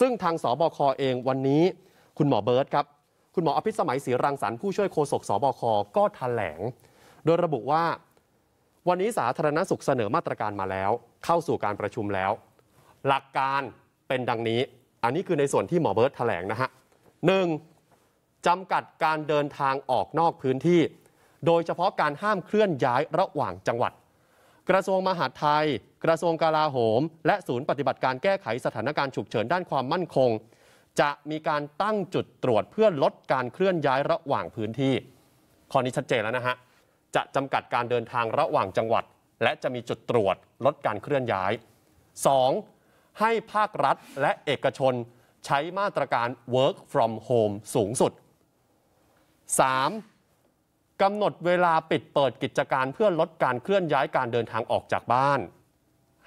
ซึ่งทางสบคเองวันนี้คุณหมอเบิร์ตครับคุณหมออภิสมัยศรีรังสรรค์ผู้ช่วยโฆษกสบคก็ถแถลง โดยระบุว่า วันนี้สาธารณสุขเสนอมาตรการมาแล้วเข้าสู่การประชุมแล้ว หลักการเป็นดังนี้ อันนี้คือในส่วนที่หมอเบิร์ตแถลงนะฮะหนึ่งจำกัดการเดินทางออกนอกพื้นที่ โดยเฉพาะการห้ามเคลื่อนย้ายระหว่างจังหวัด กระทรวงมหาดไทยกระทรวงกลาโหม และศูนย์ปฏิบัติการแก้ไขสถานการณ์ฉุกเฉินด้านความมั่นคง จะมีการตั้งจุดตรวจเพื่อลดการเคลื่อนย้ายระหว่างพื้นที่ข้อนี้ชัดเจนแล้วนะฮะ จะจำกัดการเดินทางระหว่างจังหวัด และจะมีจุดตรวจลดการเคลื่อนย้าย 2. ให้ภาครัฐและเอกชนใช้มาตรการ work from home สูงสุด 3. กำหนดเวลาปิดเปิดกิจการเพื่อลดการเคลื่อนย้ายการเดินทางออกจากบ้าน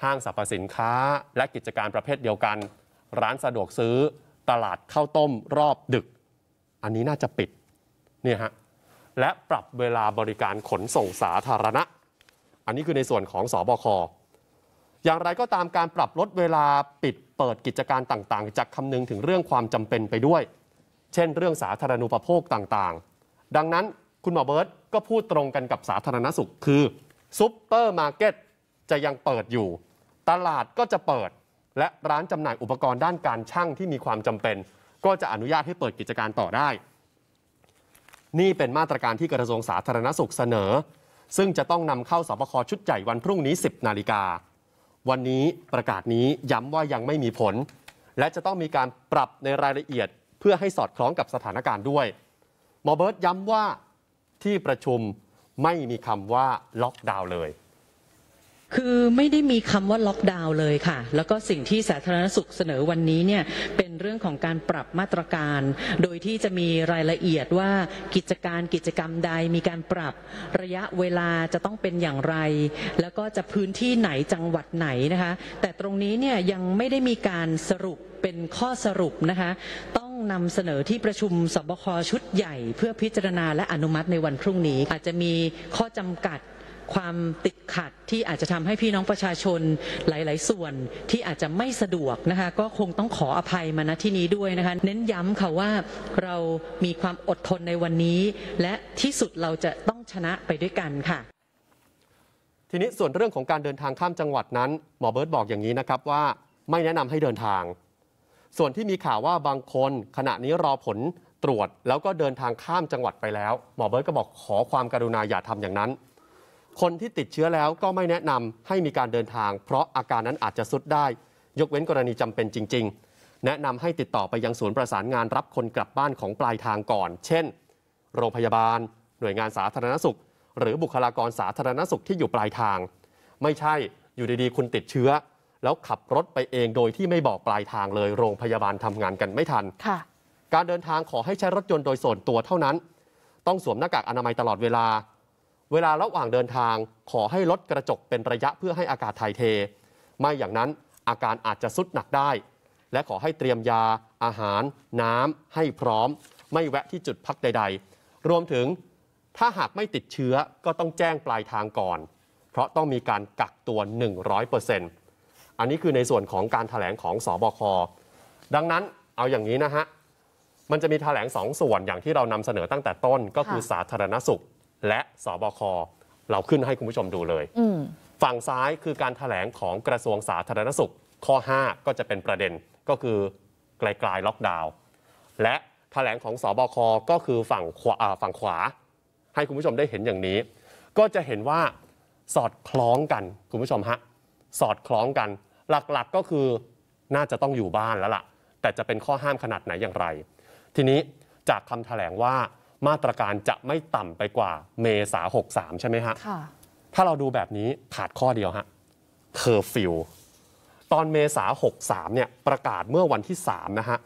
ห้างสรรพสินค้าและกิจการประเภทเดียวกัน ร้านสะดวกซื้อ ตลาดข้าวต้มรอบดึก อันนี้น่าจะปิดเนี่ยฮะและปรับเวลาบริการขนส่งสาธารณะ อันนี้คือในส่วนของสอบค อย่างไรก็ตามการปรับลดเวลาปิดเปิดกิจการต่างๆจะคำนึงถึงเรื่องความจำเป็นไปด้วย เช่นเรื่องสาธารณูปโภคต่างๆ ดังนั้นคุณหมอเบิร์ตก็พูดตรงกันกับสาธารณสุขคือซุปเปอร์มาร์เก็ตจะยังเปิดอยู่ตลาดก็จะเปิดและร้านจำหน่ายอุปกรณ์ด้านการช่างที่มีความจำเป็น ก็จะอนุญาตให้เปิดกิจการต่อได้ นี่เป็นมาตรการที่กระทรวงสาธารณสุขเสนอ ซึ่งจะต้องนำเข้าสบคชุดใหญ่วันพรุ่งนี้ 10นาฬิกา วันนี้ประกาศนี้ย้ำว่ายังไม่มีผล และจะต้องมีการปรับในรายละเอียด เพื่อให้สอดคล้องกับสถานการณ์ด้วยหมอเบิร์ตย้ำว่าที่ประชุมไม่มีคำว่าล็อกดาวน์เลยคือไม่ได้มีคำว่าล็อกดาวน์เลยค่ะแล้วก็สิ่งที่สาธารณสุขเสนอวันนี้เนี่ยเป็นเรื่องของการปรับมาตรการ โดยที่จะมีรายละเอียดว่ากิจการกิจกรรมใด มีการปรับระยะเวลาจะต้องเป็นอย่างไร แล้วก็จะพื้นที่ไหนจังหวัดไหนนะคะแต่ตรงนี้เนี่ยยังไม่ได้มีการสรุปเป็นข้อสรุปนะคะต้องนำเสนอที่ประชุมสบคชุดใหญ่ เพื่อพิจารณาและอนุมัติในวันพรุ่งนี้ อาจจะมีข้อจำกัดความติดขัดที่อาจจะทำให้พี่น้องประชาชนหลาย ๆ ส่วนที่อาจจะไม่สะดวกนะคะก็คงต้องขออภัยมาณที่นี้ด้วยนะคะเน้นย้ำค่ะว่าเรามีความอดทนในวันนี้ และที่สุดเราจะต้องชนะไปด้วยกันค่ะ ทีนี้ส่วนเรื่องของการเดินทางข้ามจังหวัดนั้นหมอเบิร์ตบอกอย่างนี้นะครับว่าไม่แนะนำให้เดินทาง ส่วนที่มีข่าวว่าบางคน ขณะนี้รอผลตรวจ แล้วก็เดินทางข้ามจังหวัดไปแล้วหมอเบิร์ตก็บอกขอความกรุณาอย่าทำอย่างนั้นคนที่ติดเชื้อแล้วก็ไม่แนะนำให้มีการเดินทาง เพราะอาการนั้นอาจจะสุดได้ ยกเว้นกรณีจำเป็นจริงๆ แนะนำให้ติดต่อไปยังศูนย์ประสานงานรับคนกลับบ้านของปลายทางก่อน เช่นโรงพยาบาลหน่วยงานสาธารณสุข หรือบุคลากรสาธารณสุขที่อยู่ปลายทาง ไม่ใช่อยู่ดีๆคุณติดเชื้อ แล้วขับรถไปเองโดยที่ไม่บอกปลายทางเลยโรงพยาบาลทำงานกันไม่ทันการเดินทางขอให้ใช้รถยนต์โดยส่วนตัวเท่านั้น ต้องสวมหน้ากากอนามัยตลอดเวลาเวลาระหว่างเดินทางขอให้ลดกระจกเป็นระยะเพื่อให้อากาศถ่ายเท ไม่อย่างนั้นอาการอาจจะสุดหนักได้ และขอให้เตรียมยา อาหาร น้ำให้พร้อม ไม่แวะที่จุดพักใดๆ รวมถึงถ้าหากไม่ติดเชื้อก็ต้องแจ้งปลายทางก่อน เพราะต้องมีการกักตัว 100%อันนี้คือในส่วนของการถแถลงของสอบค ดังนั้นเอาอย่างนี้นะฮะมันจะมีถแถลงสองส่วนอย่างที่เรานำเสนอตั้งแต่ต้นก็คือสาธารณสุขและสบคเราขึ้นให้คุณผู้ชมดูเลย ฝั่งซ้ายคือการถแถลงของกระทรวงสาธารณสุขข้อ 5 ก็จะเป็นประเด็นก็คือ ไกลๆ ล็อกดาวน์และถแถลงของสอบคก็คือฝั่งขวาฝั่งขวาให้คุณผู้ชมได้เห็นอย่างนี้ ก็จะเห็นว่าสอดคล้องกันคุณผู้ชมฮะสอดคล้องกัน หลักๆกก็คือน่าจะต้องอยู่บ้านแล้วละ่ะ แต่จะเป็นข้อห้ามขนาดไหนอย่างไร ทีนี้จากคำถแถลงว่ามาตรการจะไม่ต่ำไปกว่าเมษา63 ใช่ไหมฮะ ค่ะ ถ้าเราดูแบบนี้ขาดข้อเดียวฮะ เคอร์ฟิวตอนเมษา63เนี่ยประกาศเมื่อวันที่ 3 นะฮะ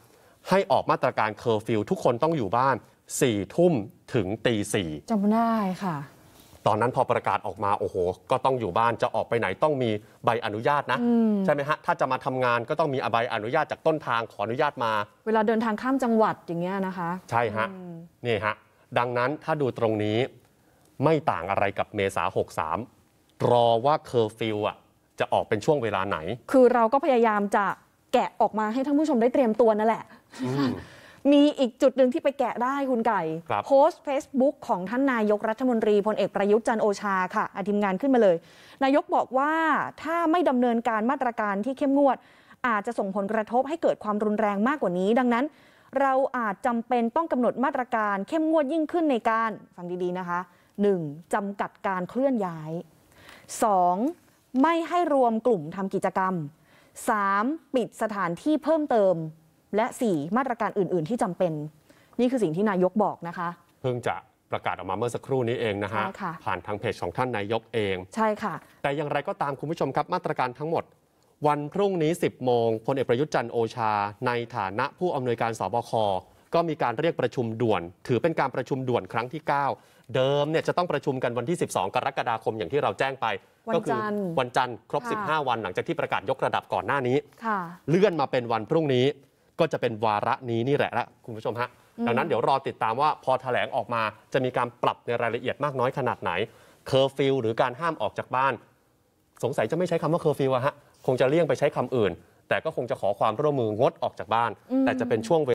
ให้ออกมาตรการเคอร์ฟิวทุกคนต้องอยู่บ้าน4ทุ่มถึงตีสี่จำได้ค่ะ ตอนนั้นพอประกาศออกมา โอ้โหก็ต้องอยู่บ้านจะออกไปไหนต้องมีใบอนุญาตนะ ใช่ไหมฮะ ถ้าจะมาทำงานก็ต้องมีใบอนุญาตจากต้นทางขออนุญาตมา เวลาเดินทางข้ามจังหวัดอย่างเงี้ยนะคะ ใช่ฮะนี่ฮะ ดังนั้นถ้าดูตรงนี้ไม่ต่างอะไรกับเมษา63 รอว่าเคอร์ฟิวอ่ะจะออกเป็นช่วงเวลาไหน คือเราก็พยายามจะแกะออกมาให้ท่านผู้ชมได้เตรียมตัวนั่นแหละ มีอีกจุดหนึ่งที่ไปแกะได้คุณไก่ โพสต์ Facebook ของท่านนายกรัฐมนตรีพลเอกประยุทธ์จันโอชาค่ะอทีมงานขึ้นมาเลย นายกบอกว่าถ้าไม่ดำเนินการมาตรการที่เข้มงวด อาจจะส่งผลกระทบให้เกิดความรุนแรงมากกว่านี้ ดังนั้นเราอาจจำเป็นต้องกำหนดมาตรการเข้มงวดยิ่งขึ้นในการ ฟังดีๆนะคะ 1. จำกัดการเคลื่อนย้าย 2. ไม่ให้รวมกลุ่มทำกิจกรรม 3. ปิดสถานที่เพิ่มเติมและ 4. มาตรการอื่นๆที่จำเป็น นี่คือสิ่งที่นายกบอกนะคะ เพิ่งจะประกาศออกมาเมื่อสักครู่นี้เองนะฮะผ่านทางเพจของท่านนายกเอง ใช่ค่ะ แต่อย่างไรก็ตามคุณผู้ชมครับมาตรการทั้งหมดวันพรุ่งนี้ 10โมงพลเอกประยุทธ์จันโอชา ในฐานะผู้อำนวยการสบคก็มีการเรียกประชุมด่วน ถือเป็นการประชุมด่วนครั้งที่ 9 เดิมเนี่ยจะต้องประชุมกันวันที่ 12 กรกฎาคมอย่างที่เราแจ้งไป ก็คือวันจันทร์ ครบ 15 วันหลังจากที่ประกาศยกระดับก่อนหน้านี้ เลื่อนมาเป็นวันพรุ่งนี้ก็จะเป็นวาระนี้นี่แหละละ คุณผู้ชมฮะ ดังนั้นเดี๋ยวรอติดตามว่า พอแถลงออกมาจะมีการปรับในรายละเอียดมากน้อยขนาดไหน เคอร์ฟิลหรือการห้ามออกจากบ้าน สงสัยจะไม่ใช้คำว่าเคอร์ฟิลอะฮะคงจะเลี่ยงไปใช้คำอื่น แต่ก็คงจะขอความร่วมมืองดออกจากบ้าน แต่จะเป็นช่วงเว